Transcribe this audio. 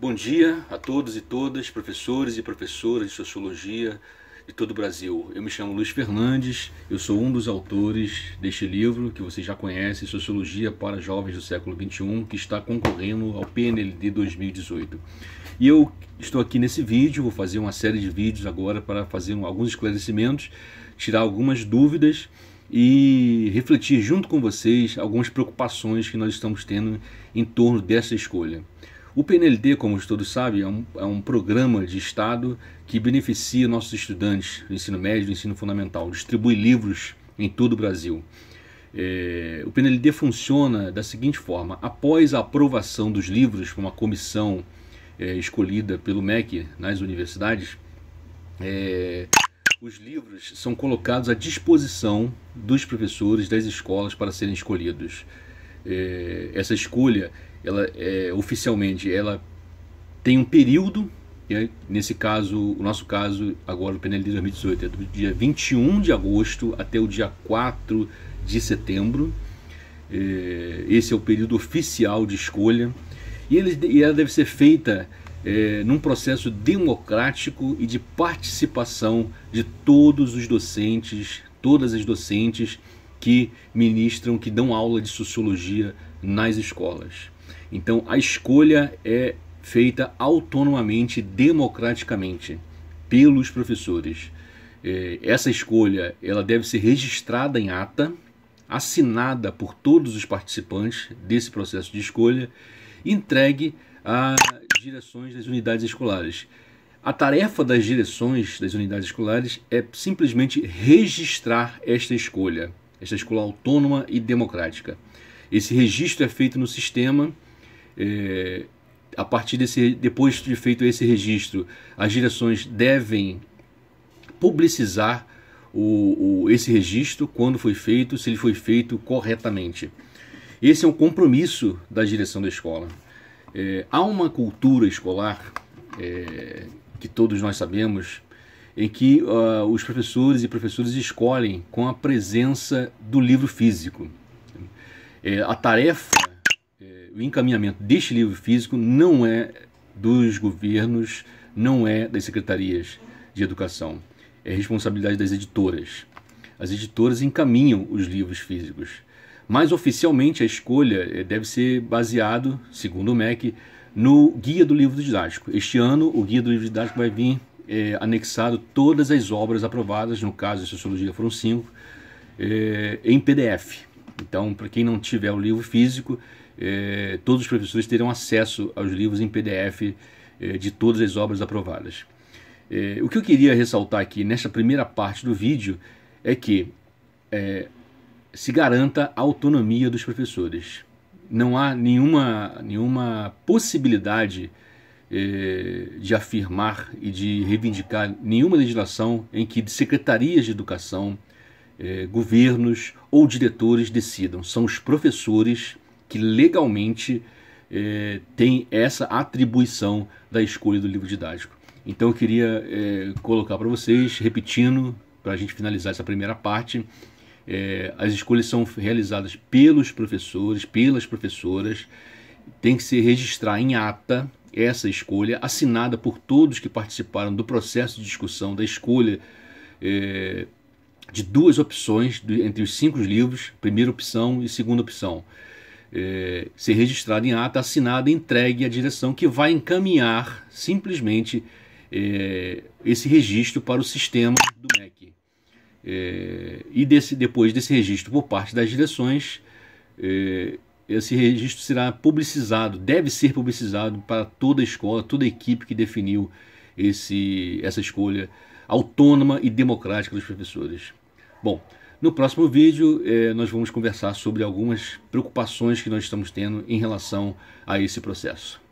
Bom dia a todos e todas, professores e professoras de sociologia de todo o Brasil. Eu me chamo Luiz Fernandes, eu sou um dos autores deste livro que você já conhece, Sociologia para Jovens do Século XXI, que está concorrendo ao PNLD 2018. E eu estou aqui nesse vídeo, vou fazer uma série de vídeos agora para fazer alguns esclarecimentos, tirar algumas dúvidas e refletir junto com vocês algumas preocupações que nós estamos tendo em torno dessa escolha. O PNLD, como todos sabem, é um, é um programa de Estado que beneficia nossos estudantes do ensino médio e do ensino fundamental, distribui livros em todo o Brasil. É, o PNLD funciona da seguinte forma: após a aprovação dos livros por uma comissão é, escolhida pelo MEC nas universidades, é, os livros são colocados à disposição dos professores das escolas para serem escolhidos é, essa escolha, ela é, oficialmente, ela tem um período, e nesse caso, o nosso caso agora, o PNL de 2018, é do dia 21 de agosto até o dia 4 de setembro. É, esse é o período oficial de escolha. E, ele, e ela deve ser feita é, num processo democrático e de participação de todos os docentes, todas as docentes que ministram, que dão aula de sociologia nas escolas. Então a escolha é feita autonomamente, democraticamente, pelos professores. É, essa escolha ela deve ser registrada em ata, assinada por todos os participantes desse processo de escolha, entregue às direções das unidades escolares. A tarefa das direções das unidades escolares é simplesmente registrar esta escolha, esta escola autônoma e democrática. Esse registro é feito no sistema. É, a partir desse, depois de feito esse registro, as direções devem publicizar o, o, esse registro, quando foi feito, se ele foi feito corretamente. Esse é um compromisso da direção da escola. É, há uma cultura escolar é, que todos nós sabemos em que uh, os professores e professoras escolhem com a presença do livro físico. É, a tarefa, é, o encaminhamento deste livro físico não é dos governos, não é das secretarias de educação, é responsabilidade das editoras. As editoras encaminham os livros físicos, mas oficialmente a escolha é, deve ser baseado, segundo o MEC, no Guia do Livro Didático. Este ano, o Guia do Livro Didático vai vir é, anexado todas as obras aprovadas, no caso de Sociologia foram cinco, é, em PDF. Então, para quem não tiver o livro físico, é, todos os professores terão acesso aos livros em PDF é, de todas as obras aprovadas. É, o que eu queria ressaltar aqui nesta primeira parte do vídeo é que é, se garanta a autonomia dos professores. Não há nenhuma, nenhuma possibilidade eh, de afirmar e de reivindicar nenhuma legislação em que secretarias de educação, eh, governos ou diretores decidam. São os professores que legalmente eh, têm essa atribuição da escolha do livro didático. Então eu queria colocar para vocês, repetindo, para a gente finalizar essa primeira parte, as escolhas são realizadas pelos professores, pelas professoras, tem que se registrar em ata essa escolha, assinada por todos que participaram do processo de discussão da escolha eh, de duas opções entre os cinco livros, primeira opção e segunda opção, eh, ser registrada em ata, assinada e entregue à direção que vai encaminhar simplesmente eh, esse registro para o sistema do MEC. Eh, e desse, depois desse registro por parte das direções, esse registro será publicizado, deve ser publicizado para toda a escola, toda a equipe que definiu esse, essa escolha autônoma e democrática dos professores. Bom, no próximo vídeo eh, nós vamos conversar sobre algumas preocupações que nós estamos tendo em relação a esse processo.